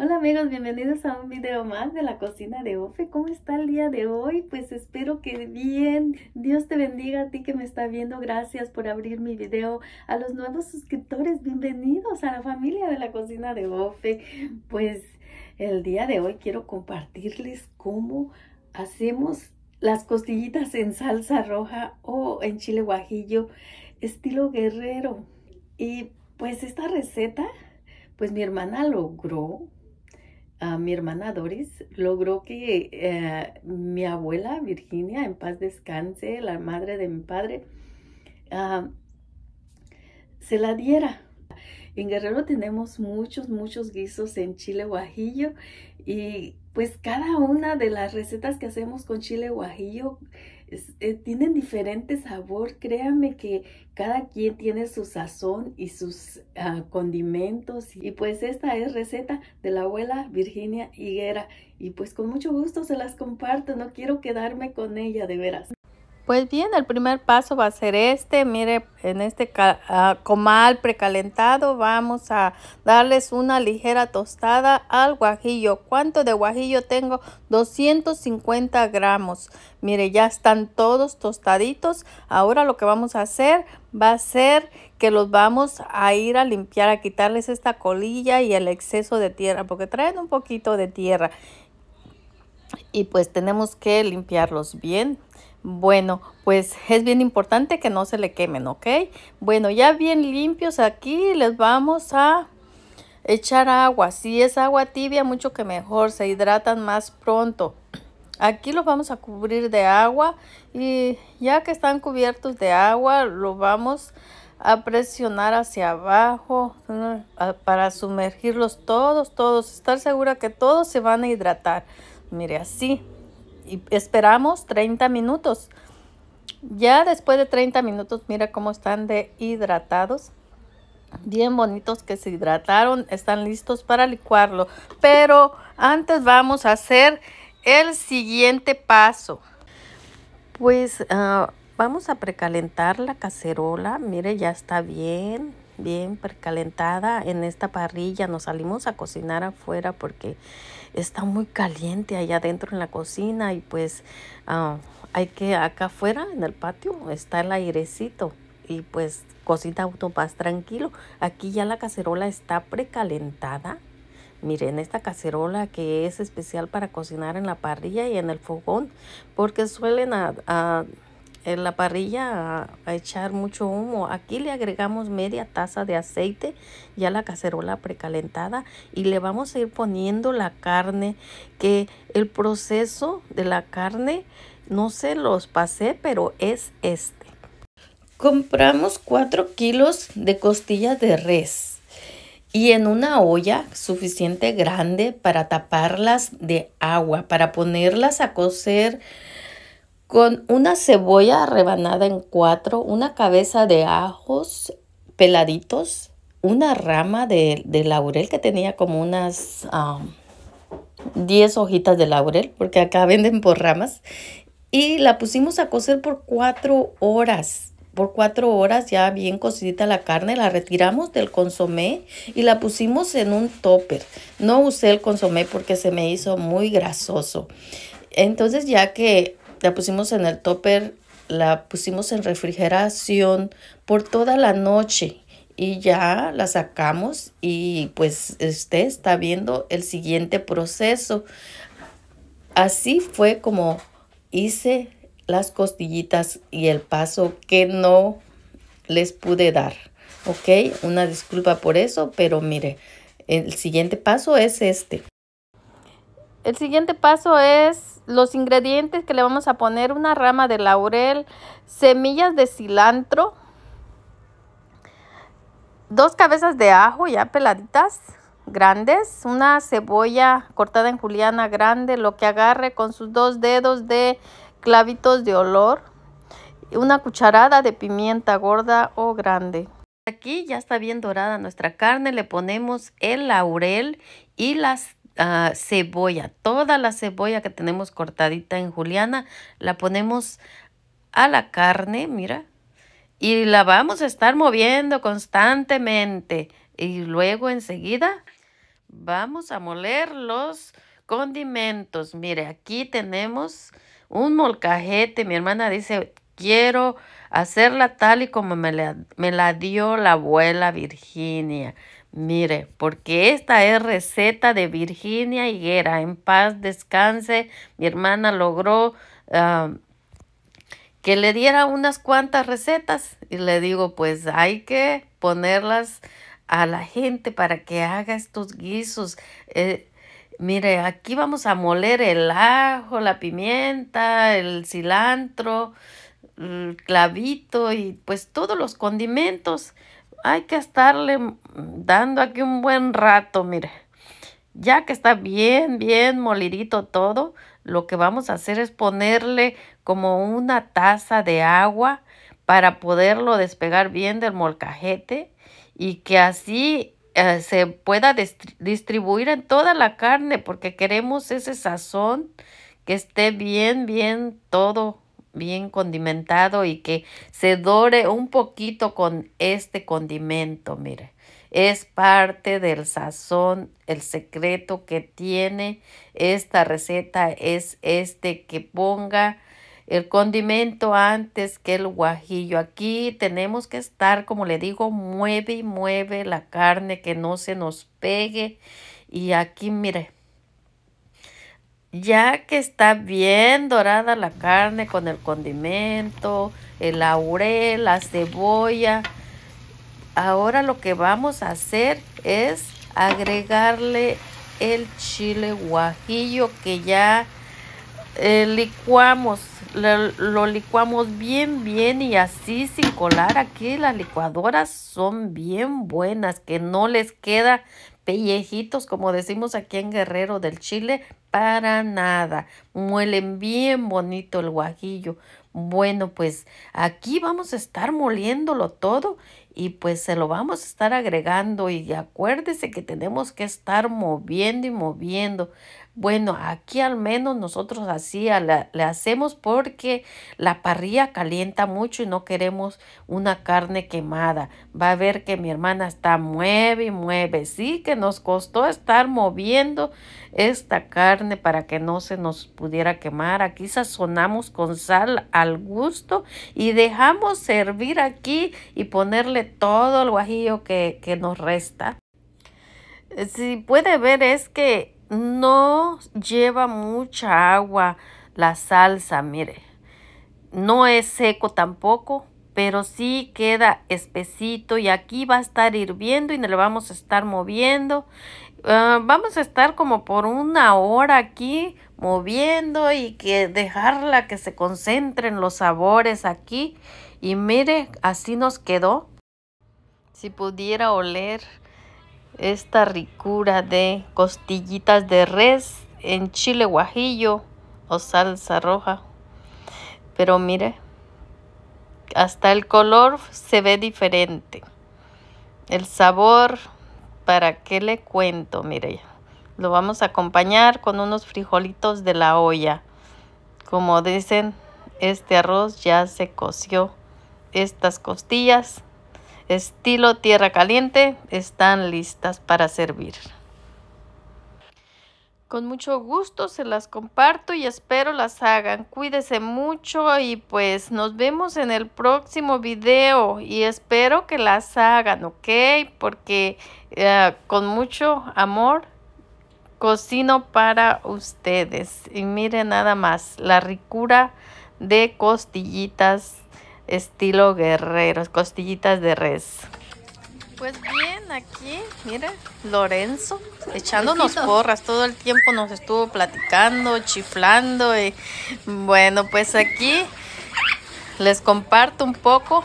Hola amigos, bienvenidos a un video más de la cocina de Ofe. ¿Cómo está el día de hoy? Pues espero que bien. Dios te bendiga a ti que me está viendo. Gracias por abrir mi video. A los nuevos suscriptores, bienvenidos a la familia de la cocina de Ofe. Pues el día de hoy quiero compartirles cómo hacemos las costillitas en salsa roja o en chile guajillo estilo guerrero. Y pues esta receta, pues mi hermana logró mi hermana Doris logró que eh, mi abuela Virginia, en paz descanse, la madre de mi padre, ah, se la diera. En Guerrero tenemos muchos, muchos guisos en chile guajillo y pues cada una de las recetas que hacemos con chile guajillo eh, tienen diferente sabor. Créame que cada quien tiene su sazón y sus ah, condimentos. Y pues esta es receta de la abuela Virginia Higuera. Y pues con mucho gusto se las comparto. No quiero quedarme con ella, de veras. Pues bien, el primer paso va a ser este. Mire, en este ah, comal precalentado vamos a darles una ligera tostada al guajillo. ¿Cuánto de guajillo tengo? 250 gramos. Mire, ya están todos tostaditos. Ahora lo que vamos a hacer va a ser que los vamos a ir a limpiar, a quitarles esta colilla y el exceso de tierra, porque traen un poquito de tierra. Y pues tenemos que limpiarlos bien. Bueno, pues es bien importante que no se le quemen, ¿ok? Bueno, ya bien limpios aquí les vamos a echar agua. Si es agua tibia, mucho que mejor, se hidratan más pronto. Aquí los vamos a cubrir de agua y ya que están cubiertos de agua, los vamos a presionar hacia abajo mm, para sumergirlos todos, todos, estar segura que todos se van a hidratar. Mire, así y esperamos 30 minutos. Ya después de 30 minutos, mira cómo están de hidratados. Bien bonitos que se hidrataron, están listos para licuarlo. Pero antes vamos a hacer el siguiente paso. Pues ah, vamos a precalentar la cacerola. Mire, ya está bien bien precalentada en esta parrilla. Nos salimos a cocinar afuera porque está muy caliente allá adentro en la cocina y pues ah, hay que acá afuera en el patio está el airecito y pues cocina auto tranquilo. Aquí ya la cacerola está precalentada. Miren esta cacerola que es especial para cocinar en la parrilla y en el fogón porque suelen a en la parrilla a, echar mucho humo. Aquí le agregamos media taza de aceite, ya la cacerola precalentada y le vamos a ir poniendo la carne, que el proceso de la carne no se los pasé, pero es este. Compramos 4 kilos de costillas de res y en una olla suficiente grande para taparlas de agua, para ponerlas a cocer con una cebolla rebanada en cuatro, una cabeza de ajos peladitos, una rama de, laurel que tenía como unas 10 um, hojitas de laurel, porque acá venden por ramas, y la pusimos a cocer por cuatro horas. Por cuatro horas ya bien cocidita la carne, la retiramos del consomé y la pusimos en un topper. No usé el consomé porque se me hizo muy grasoso. Entonces ya que la pusimos en el topper, la pusimos en refrigeración por toda la noche y ya la sacamos y pues usted está viendo el siguiente proceso. Así fue como hice las costillitas y el paso que no les pude dar. Ok, una disculpa por eso, pero mire, el siguiente paso es este. El siguiente paso es los ingredientes que le vamos a poner. Una rama de laurel, semillas de cilantro, dos cabezas de ajo ya peladitas, grandes, una cebolla cortada en juliana grande, lo que agarre con sus dos dedos de clavitos de olor, una cucharada de pimienta gorda o grande. Aquí ya está bien dorada nuestra carne, le ponemos el laurel y las Ah, cebolla, toda la cebolla que tenemos cortadita en juliana, la ponemos a la carne, mira, y la vamos a estar moviendo constantemente. Y luego enseguida vamos a moler los condimentos. Mire, aquí tenemos un molcajete. Mi hermana dice, quiero hacerla tal y como me me la dio la abuela Virginia. Mire, porque esta es receta de Virginia Higuera. En paz descanse. Mi hermana logró ah, que le diera unas cuantas recetas y le digo, pues hay que ponerlas a la gente para que haga estos guisos. Eh, mire, aquí vamos a moler el ajo, la pimienta, el cilantro, el clavito y pues todos los condimentos hay que estarle dando aquí un buen rato, mire. Ya que está bien, bien molidito todo, lo que vamos a hacer es ponerle como una taza de agua para poderlo despegar bien del molcajete y que así eh, se pueda distribuir en toda la carne porque queremos ese sazón que esté bien, bien todo bien condimentado y que se dore un poquito con este condimento, mire. Es parte del sazón, el secreto que tiene esta receta es este que ponga el condimento antes que el guajillo. Aquí tenemos que estar, como le digo, mueve y mueve la carne que no se nos pegue. Y aquí, mire, ya que está bien dorada la carne con el condimento, el laurel, la cebolla, ahora lo que vamos a hacer es agregarle el chile guajillo que ya eh, licuamos, lo, licuamos bien, bien y así sin colar. Aquí las licuadoras son bien buenas, que no les queda pellejitos, como decimos aquí en Guerrero del Chile, para nada. Muelen bien bonito el guajillo. Bueno, pues aquí vamos a estar moliéndolo todo y pues se lo vamos a estar agregando y acuérdese que tenemos que estar moviendo y moviendo. Bueno, aquí al menos nosotros así la, le hacemos porque la parrilla calienta mucho y no queremos una carne quemada. Va a ver que mi hermana está mueve y mueve. Sí que nos costó estar moviendo esta carne para que no se nos pudiera quemar. Aquí sazonamos con sal al gusto y dejamos servir aquí y ponerle todo el guajillo que, que nos resta. Eh, si puede ver es que no lleva mucha agua la salsa, mire. No es seco tampoco, pero sí queda espesito y aquí va a estar hirviendo y le vamos a estar moviendo. Ah, vamos a estar como por una hora aquí moviendo y que dejarla que se concentren los sabores aquí. Y mire, así nos quedó. Si pudiera oler esta ricura de costillitas de res en chile guajillo o salsa roja. Pero mire, hasta el color se ve diferente. El sabor, ¿para qué le cuento? Mire, lo vamos a acompañar con unos frijolitos de la olla. Como dicen, este arroz ya se coció. Estas costillas estilo tierra caliente están listas para servir. Con mucho gusto se las comparto y espero las hagan. Cuídese mucho y pues nos vemos en el próximo video y espero que las hagan, ¿ok? Porque eh, con mucho amor cocino para ustedes. Y miren nada más la ricura de costillitas estilo guerreros, costillitas de res. Pues bien, aquí, mira, Lorenzo, echándonos porras, todo el tiempo nos estuvo platicando, chiflando y bueno, pues aquí les comparto un poco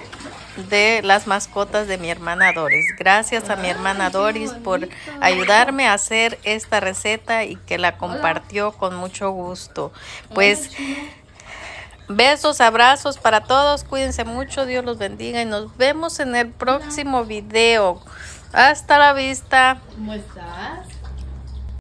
de las mascotas de mi hermana Doris. Gracias a mi hermana Doris por ayudarme a hacer esta receta y que la compartió con mucho gusto. Pues Besos, abrazos para todos. Cuídense mucho. Dios los bendiga y nos vemos en el próximo video. Hasta la vista. ¿Cómo estás?